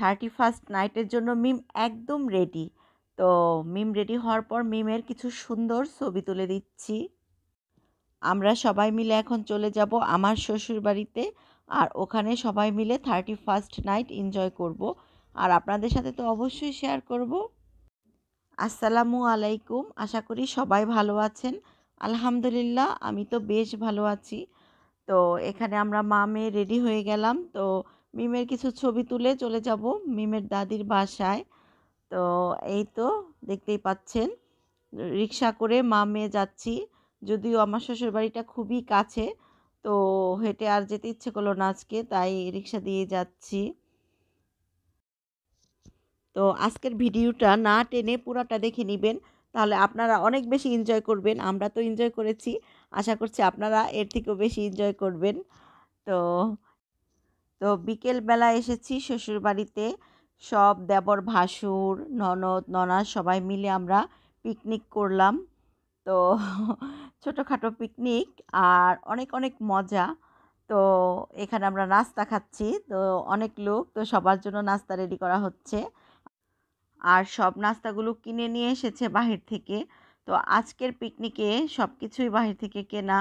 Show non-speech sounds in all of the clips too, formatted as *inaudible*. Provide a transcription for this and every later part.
Thirty first নাইটের জন্য মিম একদম ready তো মিম রেডি হওয়ার পর মিমের কিছু সুন্দর ছবি তুলে দিচ্ছি আমরা সবাই মিলে এখন চলে যাব আমার শ্বশুর বাড়িতে আর ওখানে সবাই মিলে থার্টি ফার্স্ট নাইট এনজয় করব আর আপনাদের সাথে তো অবশ্যই শেয়ার করব আসসালামু আলাইকুম আশা করি সবাই ভালো আছেন আলহামদুলিল্লাহ আমি তো বেশ ভালো আছি তো এখানে আমরা মা মেয়ে রেডি হয়ে গেলাম তো মিমের কিছু ছবি তুলে চলে যাব মিমের দাদির বাসায় তো এই তো দেখতেই পাচ্ছেন রিক্সা করে মা মেয়ে যাচ্ছি যদিও আমার শ্বশুর বাড়িটা খুবই কাছে তো হেঁটে আর যেতে ইচ্ছে করলো না আজকে তাই রিক্সা দিয়ে যাচ্ছি তো আজকের ভিডিওটা না টেনে পুরোটা দেখে নেবেন তাহলে আপনারা অনেক বেশি এনজয় করবেন আমরা তো এনজয় করেছি আশা করছি আপনারা এর থেকেও বেশি এনজয় করবেন তো তো বিকেলবেলা এসেছি শ্বশুরবাড়িতে সব দেবর ভাসুর ননদ ননাস সবাই মিলে আমরা পিকনিক করলাম তো ছোটোখাটো পিকনিক আর অনেক অনেক মজা তো এখানে আমরা নাস্তা খাচ্ছি তো অনেক লোক তো সবার জন্য নাস্তা রেডি করা হচ্ছে আর সব নাস্তাগুলো কিনে নিয়ে এসেছে বাহির থেকে তো আজকের পিকনিকে সব কিছুই বাহির থেকে কেনা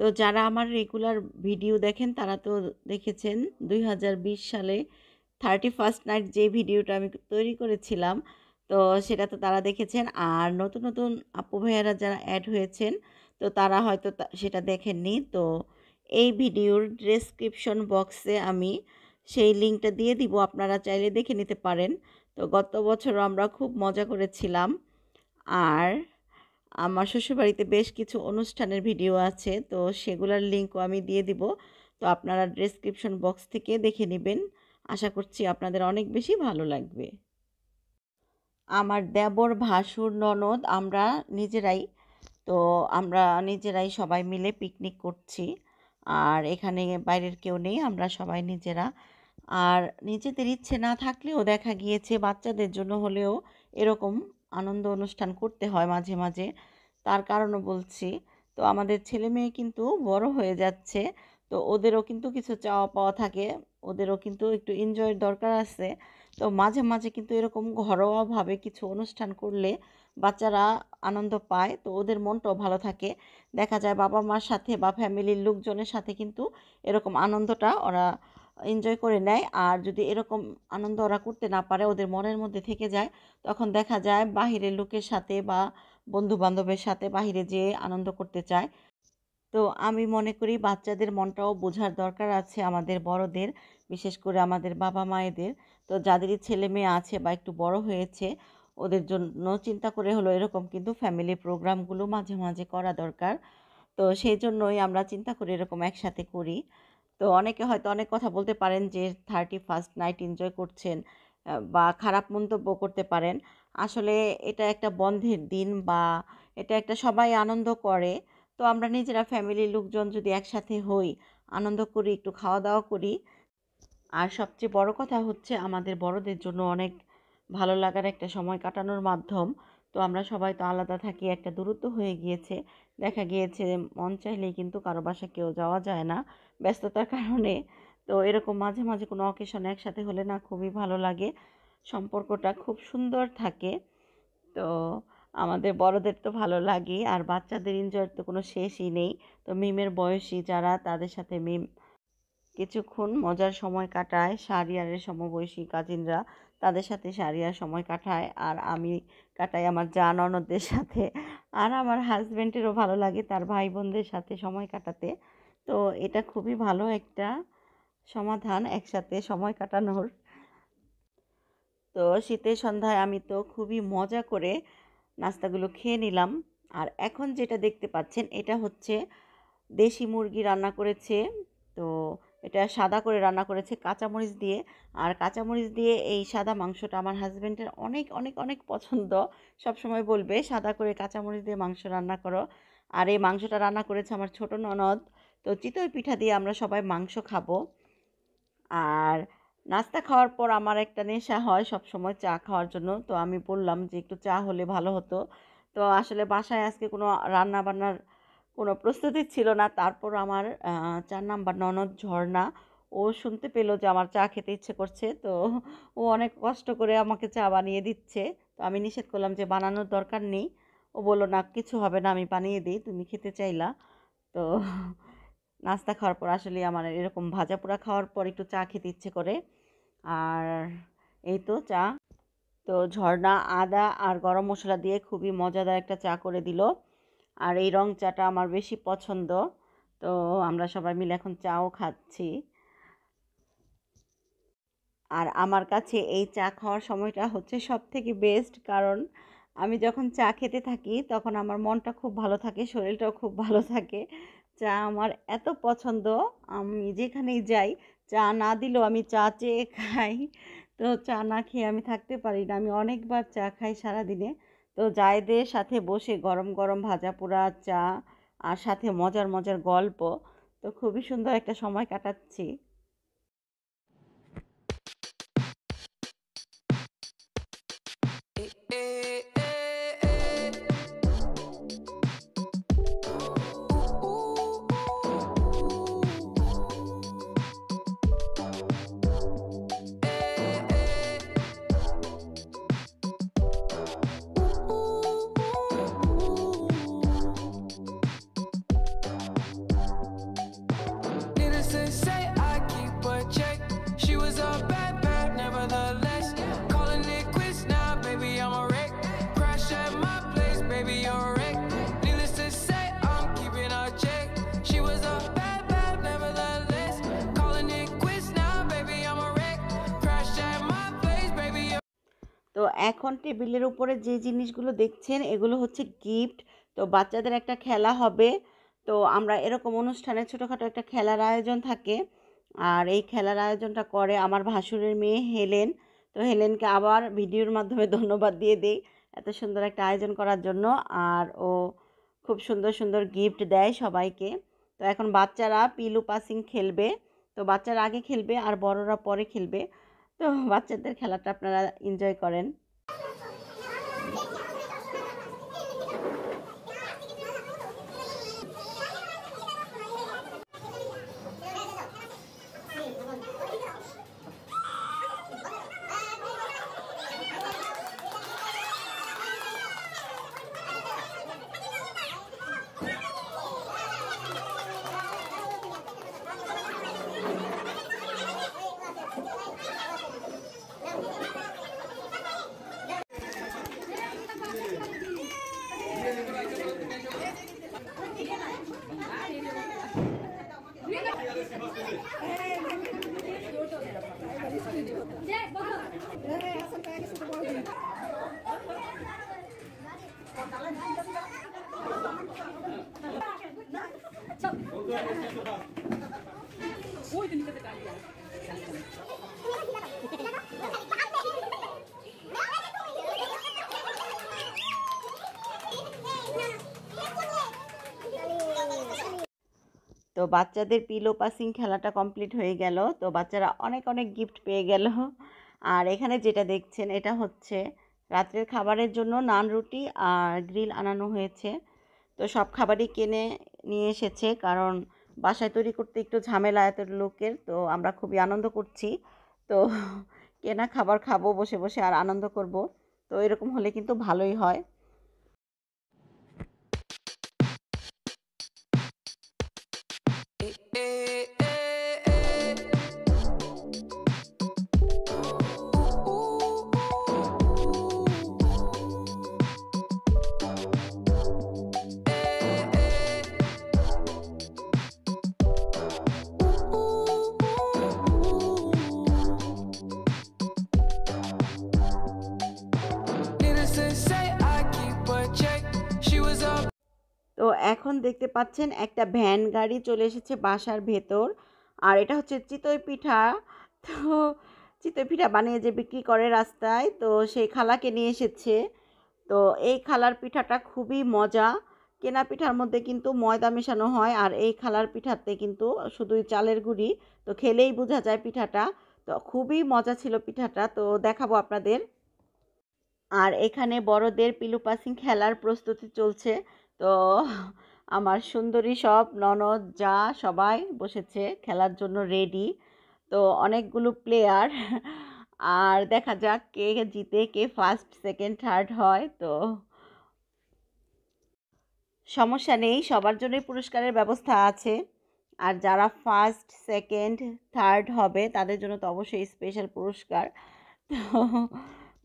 তো যারা আমার রেগুলার ভিডিও দেখেন তারা তো দেখেছেন দুই সালে থার্টি ফার্স্ট নাইট যে ভিডিওটা আমি তৈরি করেছিলাম তো সেটা তো তারা দেখেছেন আর নতুন নতুন আপু ভাইয়ারা যারা অ্যাড হয়েছেন তো তারা হয়তো সেটা দেখেননি তো এই ভিডিওর ড্রেসক্রিপশন বক্সে আমি সেই লিঙ্কটা দিয়ে দিব আপনারা চাইলে দেখে নিতে পারেন তো গত বছরও আমরা খুব মজা করেছিলাম আর আমার শ্বশুরবাড়িতে বেশ কিছু অনুষ্ঠানের ভিডিও আছে তো সেগুলোর লিঙ্কও আমি দিয়ে দিব তো আপনারা ডিসক্রিপশন বক্স থেকে দেখে নেবেন আশা করছি আপনাদের অনেক বেশি ভালো লাগবে আমার দেবর ভাসুর ননদ আমরা নিজেরাই তো আমরা নিজেরাই সবাই মিলে পিকনিক করছি আর এখানে বাইরের কেউ নেই আমরা সবাই নিজেরা আর নিজেদের ইচ্ছে না থাকলেও দেখা গিয়েছে বাচ্চাদের জন্য হলেও এরকম আনন্দ অনুষ্ঠান করতে হয় মাঝে মাঝে তার কারণও বলছি তো আমাদের ছেলে মেয়ে কিন্তু বড় হয়ে যাচ্ছে তো ওদেরও কিন্তু কিছু চাওয়া পাওয়া থাকে ওদেরও কিন্তু একটু এনজয়ের দরকার আছে তো মাঝে মাঝে কিন্তু এরকম ঘরোয়াভাবে কিছু অনুষ্ঠান করলে বাচ্চারা আনন্দ পায় তো ওদের মনটাও ভালো থাকে দেখা যায় বাবা মার সাথে বা ফ্যামিলির লোকজনের সাথে কিন্তু এরকম আনন্দটা ওরা এনজয় করে নেয় আর যদি এরকম আনন্দ ওরা করতে না পারে ওদের মনের মধ্যে থেকে যায় তখন দেখা যায় বাহিরের লোকের সাথে বা বন্ধু বান্ধবের সাথে বাহিরে যেয়ে আনন্দ করতে চায় তো আমি মনে করি বাচ্চাদের মনটাও বোঝার দরকার আছে আমাদের বড়দের বিশেষ করে আমাদের বাবা মায়েদের তো যাদেরই ছেলে মেয়ে আছে বা একটু বড় হয়েছে ওদের জন্য চিন্তা করে হলো এরকম কিন্তু ফ্যামিলি প্রোগ্রামগুলো মাঝে মাঝে করা দরকার তো সেই জন্যই আমরা চিন্তা করে এরকম একসাথে করি তো অনেকে হয়তো অনেক কথা বলতে পারেন যে থার্টি ফার্স্ট নাইট এনজয় করছেন বা খারাপ মন্তব্য করতে পারেন আসলে এটা একটা বন্ধের দিন বা এটা একটা সবাই আনন্দ করে তো আমরা নিজেরা ফ্যামিলির লোকজন যদি একসাথে হই আনন্দ করি একটু খাওয়া দাওয়া করি আর সবচেয়ে বড় কথা হচ্ছে আমাদের বড়দের জন্য অনেক ভালো লাগার একটা সময় কাটানোর মাধ্যম তো আমরা সবাই তো আলাদা থাকি একটা দূরত্ব হয়ে গিয়েছে দেখা গিয়েছে মন চাইলেই কিন্তু কারো বাসা কেউ যাওয়া যায় না ব্যস্ততার কারণে তো এরকম মাঝে মাঝে কোনো অকেশনে একসাথে হলে না খুবই ভালো লাগে সম্পর্কটা খুব সুন্দর থাকে তো আমাদের বড়দের তো ভালো লাগে আর বাচ্চাদের এনজয়ের তো কোনো শেষই নেই তো মিমের বয়সী যারা তাদের সাথে মিম কিছুক্ষণ মজার সময় কাটায় শারিয়ারের সমবয়সী কাজিনরা তাদের সাথে শারিয়ার সময় কাটায় আর আমি কাটাই আমার যা ননদদের সাথে আর আমার হাজব্যান্ডেরও ভালো লাগে তার ভাই বোনদের সাথে সময় কাটাতে তো এটা খুবই ভালো একটা সমাধান একসাথে সময় কাটানোর তো শীতের সন্ধ্যায় আমি তো খুবই মজা করে নাস্তাগুলো খেয়ে নিলাম আর এখন যেটা দেখতে পাচ্ছেন এটা হচ্ছে দেশি মুরগি রান্না করেছে এটা সাদা করে রান্না করেছে কাঁচামরিচ দিয়ে আর কাঁচামরিচ দিয়ে এই সাদা মাংসটা আমার হাজব্যান্ডের অনেক অনেক অনেক পছন্দ সব সময় বলবে সাদা করে কাঁচামরিচ দিয়ে মাংস রান্না করো আর এই মাংসটা রান্না করেছে আমার ছোট ননদ তো চিতই পিঠা দিয়ে আমরা সবাই মাংস খাবো আর নাস্তা খাওয়ার পর আমার একটা নেশা হয় সব সময় চা খাওয়ার জন্য তো আমি বললাম যে একটু চা হলে ভালো হতো তো আসলে বাসায় আজকে কোনো রান্না বান্নার কোনো প্রস্তুতি ছিল না তারপর আমার চার নাম্বার ননদ ঝর্ণা ও শুনতে পেলো যে আমার চা খেতে ইচ্ছে করছে তো ও অনেক কষ্ট করে আমাকে চা বানিয়ে দিচ্ছে তো আমি নিষেধ করলাম যে বানানোর দরকার নেই ও বললো না কিছু হবে না আমি বানিয়ে দিই তুমি খেতে চাইলা তো নাস্তা খাওয়ার পর আসলে আমার এরকম ভাজা পোড়া খাওয়ার পর একটু চা খেতে ইচ্ছে করে আর এই তো চা তো ঝর্ণা আদা আর গরম মশলা দিয়ে খুবই মজাদার একটা চা করে দিল আর এই রং চাটা আমার বেশি পছন্দ তো আমরা সবাই মিলে এখন চাও খাচ্ছি আর আমার কাছে এই চা খাওয়ার সময়টা হচ্ছে সব থেকে বেস্ট কারণ আমি যখন চা খেতে থাকি তখন আমার মনটা খুব ভালো থাকে শরীরটাও খুব ভালো থাকে চা আমার এত পছন্দ আমি যেখানেই যাই চা না দিলেও আমি চা চেয়ে খাই তো চা না খেয়ে আমি থাকতে পারি না আমি অনেকবার চা খাই সারাদিনে তো জায়দের সাথে বসে গরম গরম ভাজা পোড়া চা আর সাথে মজার মজার গল্প তো খুবই সুন্দর একটা সময় কাটাচ্ছি এখন টেবিলের উপরে যে জিনিসগুলো দেখছেন এগুলো হচ্ছে গিফট তো বাচ্চাদের একটা খেলা হবে তো আমরা এরকম অনুষ্ঠানে ছোটোখাটো একটা খেলার আয়োজন থাকে আর এই খেলার আয়োজনটা করে আমার ভাসুরের মেয়ে হেলেন তো হেলেনকে আবার ভিডিওর মাধ্যমে *laughs* ধন্যবাদ দিয়ে দেই এত সুন্দর একটা আয়োজন করার জন্য আর ও খুব সুন্দর সুন্দর গিফট দেয় সবাইকে তো এখন বাচ্চারা পিলু পাসিং খেলবে তো বাচ্চারা আগে খেলবে আর বড়রা পরে খেলবে তো বাচ্চাদের খেলাটা আপনারা এনজয় করেন তো বাচ্চাদের পিলো পাসিং খেলাটা কমপ্লিট হয়ে গেল তো বাচ্চারা অনেক অনেক গিফট পেয়ে গেল আর এখানে যেটা দেখছেন এটা হচ্ছে রাত্রের খাবারের জন্য নান রুটি আর গ্রিল আনানো হয়েছে তো সব খাবারই কিনে নিয়ে এসেছে কারণ বাসায় তৈরি করতে একটু ঝামেলা এত লোকের তো আমরা খুবই আনন্দ করছি তো কেনা খাবার খাবো বসে বসে আর আনন্দ করব তো এরকম হলে কিন্তু ভালোই হয় Hey. দেখতে পাচ্ছেন একটা ভ্যান গাড়ি চলে এসেছে বাসার ভেতর আর এটা হচ্ছে চিতই পিঠা তো চিতই পিঠা বানিয়ে যে বিক্রি করে রাস্তায় তো সেই খালাকে নিয়ে এসেছে তো এই খালার পিঠাটা খুবই মজা কেনা পিঠার মধ্যে কিন্তু ময়দা মেশানো হয় আর এই খালার পিঠাতে কিন্তু শুধুই চালের গুঁড়ি তো খেলেই বোঝা যায় পিঠাটা তো খুবই মজা ছিল পিঠাটা তো দেখাবো আপনাদের আর এখানে বড়দের পিলুপাসিং খেলার প্রস্তুতি চলছে তো আমার সুন্দরী সব ননদ যা সবাই বসেছে খেলার জন্য রেডি তো অনেকগুলো প্লেয়ার আর দেখা যাক কে জিতে কে ফার্স্ট সেকেন্ড থার্ড হয় তো সমস্যা নেই সবার জন্যই পুরস্কারের ব্যবস্থা আছে আর যারা ফার্স্ট সেকেন্ড থার্ড হবে তাদের জন্য তো অবশ্যই স্পেশাল পুরস্কার তো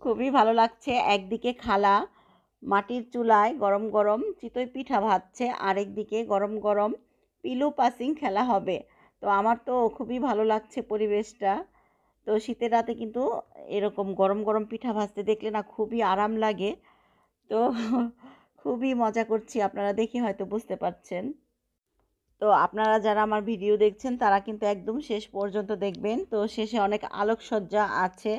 খুবই ভালো লাগছে একদিকে খালা মাটির চুলায় গরম গরম চিতই পিঠা ভাজছে আরেক দিকে গরম গরম পিলু পাসিং খেলা হবে তো আমার তো খুবই ভালো লাগছে পরিবেশটা তো শীতের রাতে কিন্তু এরকম গরম গরম পিঠা ভাজতে দেখলে না খুবই আরাম লাগে তো *laughs* খুবই মজা করছি আপনারা দেখি হয়তো বুঝতে পারছেন তো আপনারা যারা আমার ভিডিও দেখছেন তারা কিন্তু একদম শেষ পর্যন্ত দেখবেন তো শেষে অনেক আলোকসজ্জা আছে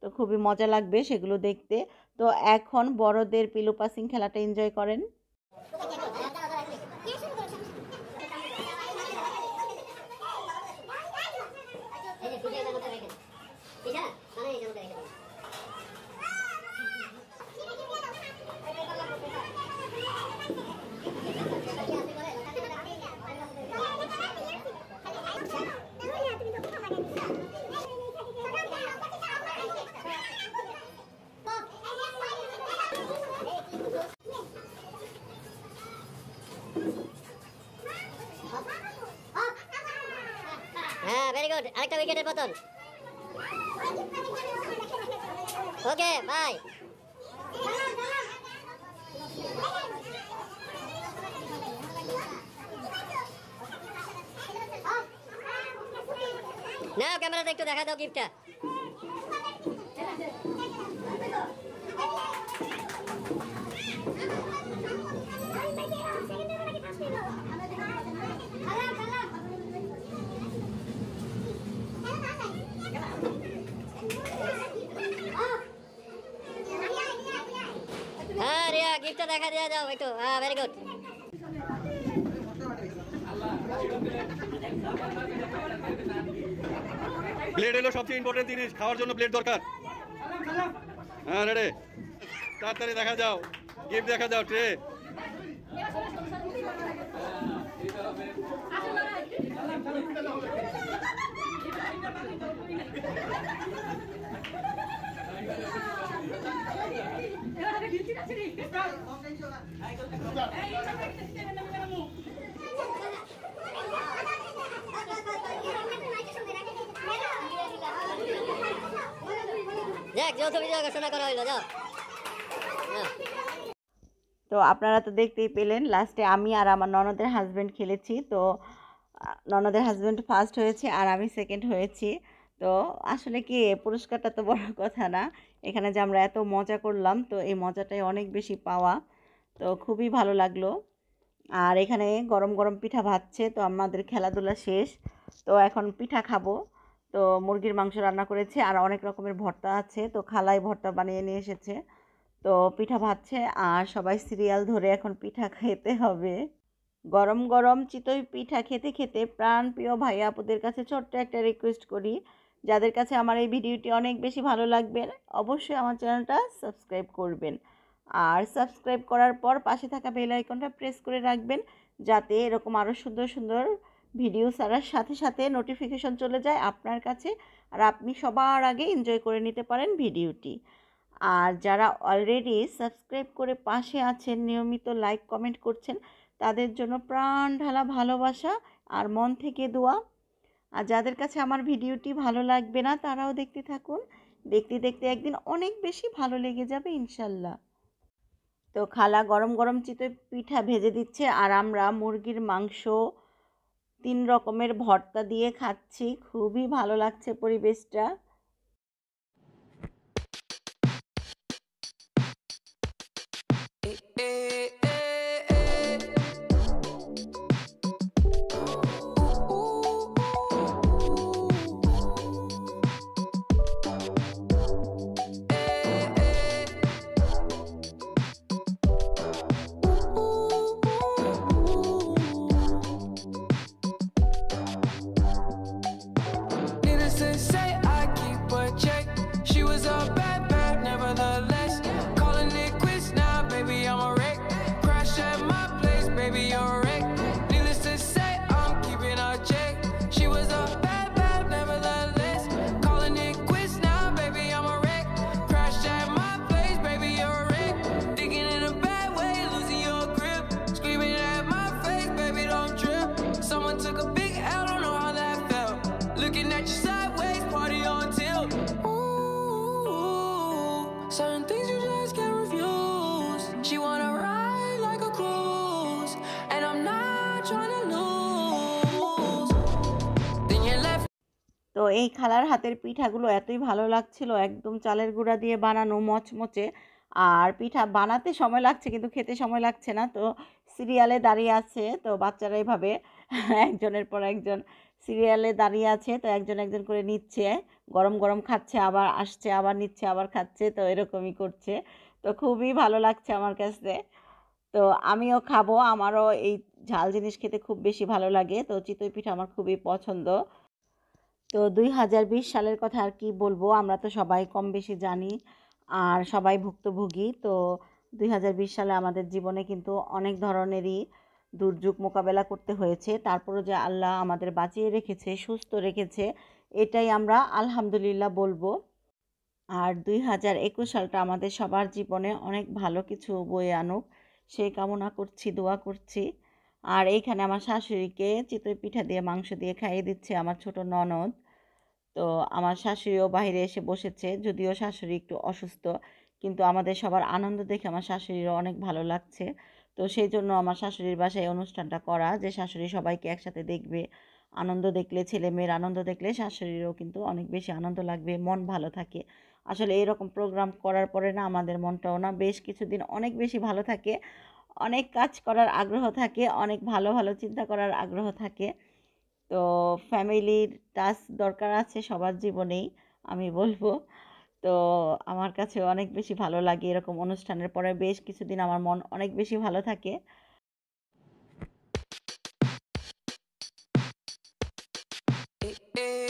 তো খুবই মজা লাগবে সেগুলো দেখতে তো এখন বড়দের পিলো পাসিং খেলাটা এনজয় করেন Okay, el botón. Ok, bye. No, camera, tengo que dejar দিকটা দেখা দেওয়া যাও ওই তো হ্যাঁ ভেরি গুড প্লেট এলো সবচেয়ে ইম্পর্টেন্ট জিনিস খাওয়ার জন্য প্লেট দরকার হ্যাঁ রে তাড়াতাড়ি দেখা যাও গিফট দেখা যাও ট্রে হ্যাঁ। তো আপনারা তো দেখতেই পেলেন লাস্টে আমি আর আমার ননদের হাজব্যান্ড খেলেছি তো ননদের হাজব্যান্ড ফার্স্ট হয়েছে আর আমি সেকেন্ড হয়েছি তো আসলে কি পুরস্কারটা তো বড় কথা না এখানে যে আমরা এত মজা করলাম তো এই মজাটাই অনেক বেশি পাওয়া তো খুবই ভালো লাগলো আর এখানে গরম গরম পিঠা ভাজছে তো আমাদের খেলাধুলা শেষ তো এখন পিঠা খাবো তো মুরগির মাংস রান্না করেছে আর অনেক রকমের ভর্তা আছে তো খালাই ভর্তা বানিয়ে নিয়ে এসেছে তো পিঠা ভাজছে আর সবাই সিরিয়াল ধরে এখন পিঠা খেতে হবে গরম গরম চিতই পিঠা খেতে খেতে প্রাণ প্রিয় ভাইয়া আপুদের কাছে ছোট্ট একটা রিকোয়েস্ট করি যাদের কাছে আমার এই ভিডিওটি অনেক বেশি ভালো লাগবে অবশ্যই আমার চ্যানেলটা সাবস্ক্রাইব করবেন আর সাবস্ক্রাইব করার পর পাশে থাকা বেল আইকনটা প্রেস করে রাখবেন যাতে এরকম আরও সুন্দর সুন্দর ভিডিও ছাড়ার সাথে সাথে নোটিফিকেশন চলে যায় আপনার কাছে আর আপনি সবার আগে এনজয় করে নিতে পারেন ভিডিওটি আর যারা অলরেডি সাবস্ক্রাইব করে পাশে আছেন নিয়মিত লাইক কমেন্ট করছেন তাদের জন্য প্রাণ ঢালা ভালোবাসা আর মন থেকে দোয়া আর যাদের কাছে আমার ভিডিওটি ভালো লাগবে না তারাও দেখতে থাকুন দেখতে দেখতে একদিন অনেক বেশি ভালো লেগে যাবে ইনশাল্লাহ তো খালা গরম গরম চিতই পিঠা ভেজে দিচ্ছে আর আমরা মুরগির মাংস তিন রকমের ভর্তা দিয়ে খাচ্ছি খুবই ভালো লাগছে পরিবেশটা এই খালার হাতের পিঠাগুলো এতই ভালো লাগছিল একদম চালের গুঁড়া দিয়ে বানানো মচমচে আর পিঠা বানাতে সময় লাগছে কিন্তু খেতে সময় লাগছে না তো সিরিয়ালে দাঁড়িয়ে আছে তো বাচ্চারা এভাবে *laughs* একজনের পর একজন সিরিয়ালে দাঁড়িয়ে আছে তো একজন একজন করে নিচ্ছে গরম গরম খাচ্ছে আবার আসছে আবার নিচ্ছে আবার খাচ্ছে তো এরকমই করছে তো খুবই ভালো লাগছে আমার কাছে তো আমিও খাবো আমারও এই ঝাল জিনিস খেতে খুব বেশি ভালো লাগে তো চিতই পিঠা আমার খুবই পছন্দ তো দুই সালের কথা আর কি বলবো আমরা তো সবাই কম বেশি জানি আর সবাই ভুক্তভোগী তো দুই সালে আমাদের জীবনে কিন্তু অনেক ধরনেরই দুর্যোগ মোকাবেলা করতে হয়েছে তারপরে যে আল্লাহ আমাদের বাঁচিয়ে রেখেছে সুস্থ রেখেছে এটাই আমরা আলহামদুলিল্লাহ বলবো আর দুই হাজার একুশ সালটা আমাদের সবার জীবনে অনেক ভালো কিছু বয়ে আনুক সেই কামনা করছি দোয়া করছি আর এইখানে আমার শাশুড়িকে চিতই পিঠা দিয়ে মাংস দিয়ে খাইয়ে দিচ্ছে আমার ছোট ননদ তো আমার শাশুড়িও বাইরে এসে বসেছে যদিও শাশুড়ি একটু অসুস্থ কিন্তু আমাদের সবার আনন্দ দেখে আমার শাশুড়িরও অনেক ভালো লাগছে তো সেই জন্য আমার শাশুড়ির বাসায় অনুষ্ঠানটা করা যে শাশুড়ি সবাইকে একসাথে দেখবে আনন্দ দেখলে ছেলে মেয়ের আনন্দ দেখলে শাশুড়িরও কিন্তু অনেক বেশি আনন্দ লাগবে মন ভালো থাকে আসলে এরকম প্রোগ্রাম করার পরে না আমাদের মনটাও না বেশ কিছুদিন অনেক বেশি ভালো থাকে অনেক কাজ করার আগ্রহ থাকে অনেক ভালো ভালো চিন্তা করার আগ্রহ থাকে তো ফ্যামিলির টাচ দরকার আছে সবার জীবনেই আমি বলবো তো আমার কাছে অনেক বেশি ভালো লাগে এরকম অনুষ্ঠানের পরে বেশ কিছুদিন আমার মন অনেক বেশি ভালো থাকে Hey,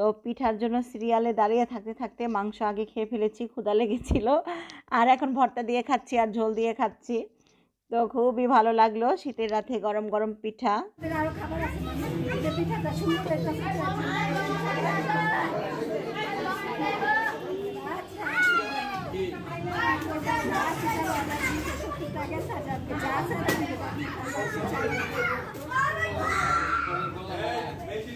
তো পিঠার জন্য সিরিয়ালে দাঁড়িয়ে থাকতে থাকতে মাংস আগে খেয়ে ফেলেছি ক্ষুদা লেগেছিল আর এখন ভর্তা দিয়ে খাচ্ছি আর ঝোল দিয়ে খাচ্ছি তো খুবই ভালো লাগলো শীতের রাতে গরম গরম পিঠা তো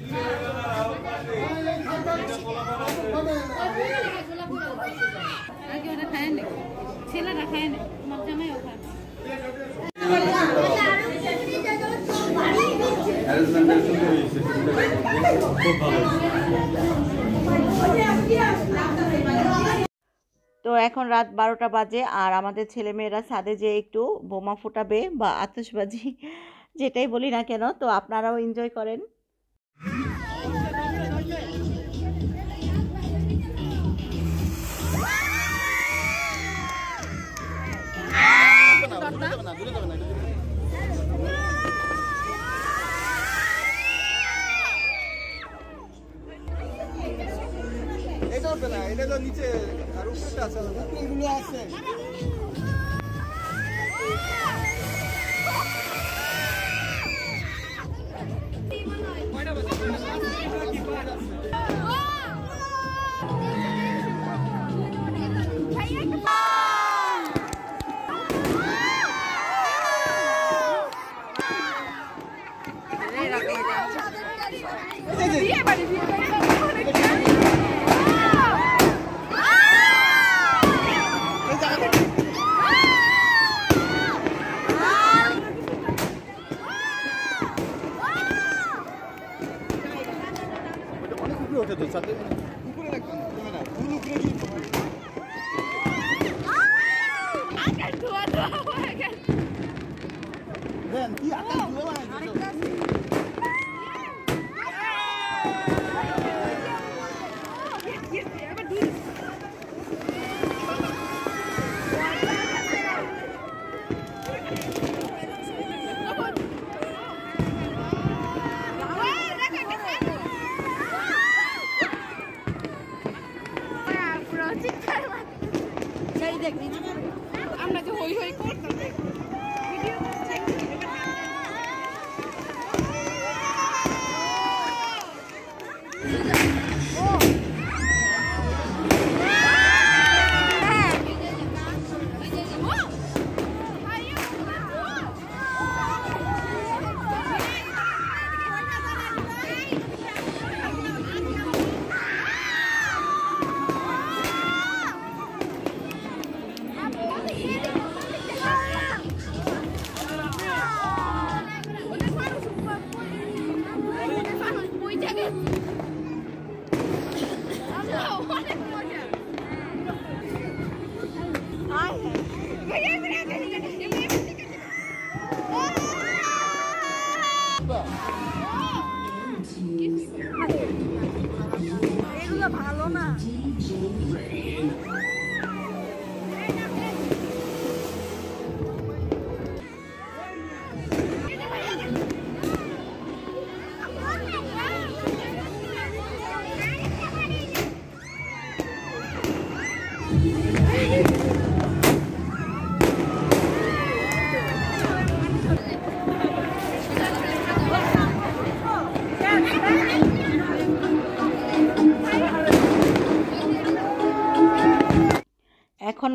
এখন রাত বারোটা বাজে আর আমাদের ছেলেমেয়েরা ছাদে যে একটু বোমা ফোটাবে বা আতসবাজি যেটাই বলি না কেন তো আপনারাও এনজয় করেন এটা নিচে আর উপরে আছে এগুলো আছে Yeah.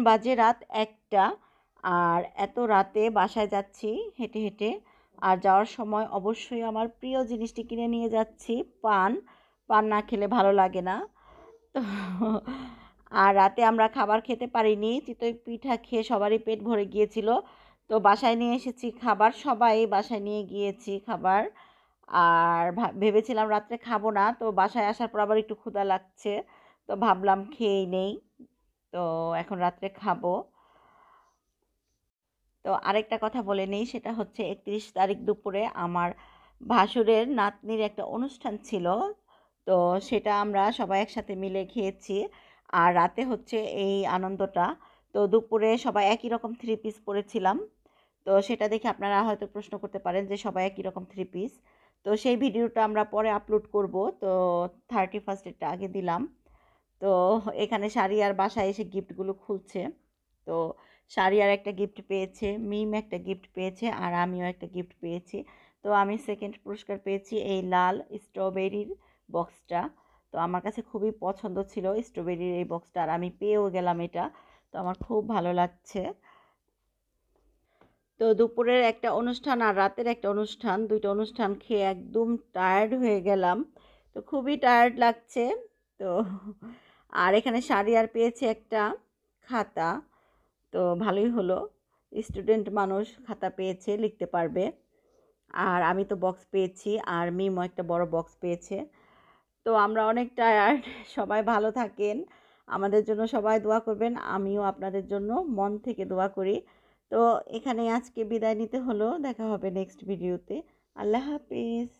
বাজে রাত একটা আর এত রাতে বাসায় যাচ্ছি হেঁটে হেঁটে আর যাওয়ার সময় অবশ্যই আমার প্রিয় জিনিসটি কিনে নিয়ে যাচ্ছি পান পান না খেলে ভালো লাগে না তো আর রাতে আমরা খাবার খেতে পারিনি চিতই পিঠা খেয়ে সবারই পেট ভরে গিয়েছিল তো বাসায় নিয়ে এসেছি খাবার সবাই বাসায় নিয়ে গিয়েছি খাবার আর ভেবেছিলাম রাত্রে খাবো না তো বাসায় আসার পর আবার একটু ক্ষুধা লাগছে তো ভাবলাম খেয়েই নেই তো এখন রাত্রে খাবো তো আরেকটা কথা বলে নিই সেটা হচ্ছে একত্রিশ তারিখ দুপুরে আমার ভাসুরের নাতনির একটা অনুষ্ঠান ছিল তো সেটা আমরা সবাই একসাথে মিলে খেয়েছি আর রাতে হচ্ছে এই আনন্দটা তো দুপুরে সবাই একই রকম থ্রি পিস পরেছিলাম তো সেটা দেখে আপনারা হয়তো প্রশ্ন করতে পারেন যে সবাই একই রকম থ্রি পিস তো সেই ভিডিওটা আমরা পরে আপলোড করব তো থার্টি ফার্স্টেরটা আগে দিলাম তো এখানে সারিয়ার বাসায় এসে গিফটগুলো খুলছে তো সারিয়ার একটা গিফট পেয়েছে মিম একটা গিফট পেয়েছে আর আমিও একটা গিফট পেয়েছি তো আমি সেকেন্ড পুরস্কার পেয়েছি এই লাল স্ট্রবেরির বক্সটা তো আমার কাছে খুবই পছন্দ ছিল স্ট্রবেরির এই বক্সটা আর আমি পেয়েও গেলাম এটা তো আমার খুব ভালো লাগছে তো দুপুরের একটা অনুষ্ঠান আর রাতের একটা অনুষ্ঠান দুইটা অনুষ্ঠান খেয়ে একদম টায়ার্ড হয়ে গেলাম তো খুবই টায়ার্ড লাগছে তো আর এখানে শাড়ি আর পেয়েছে একটা খাতা তো ভালোই হলো স্টুডেন্ট মানুষ খাতা পেয়েছে লিখতে পারবে আর আমি তো বক্স পেয়েছি আর মিমও একটা বড় বক্স পেয়েছে তো আমরা অনেক টায়ার্ড *laughs* সবাই ভালো থাকেন আমাদের জন্য সবাই দোয়া করবেন আমিও আপনাদের জন্য মন থেকে দোয়া করি তো এখানে আজকে বিদায় নিতে হলো দেখা হবে নেক্সট ভিডিওতে আল্লাহ হাফিজ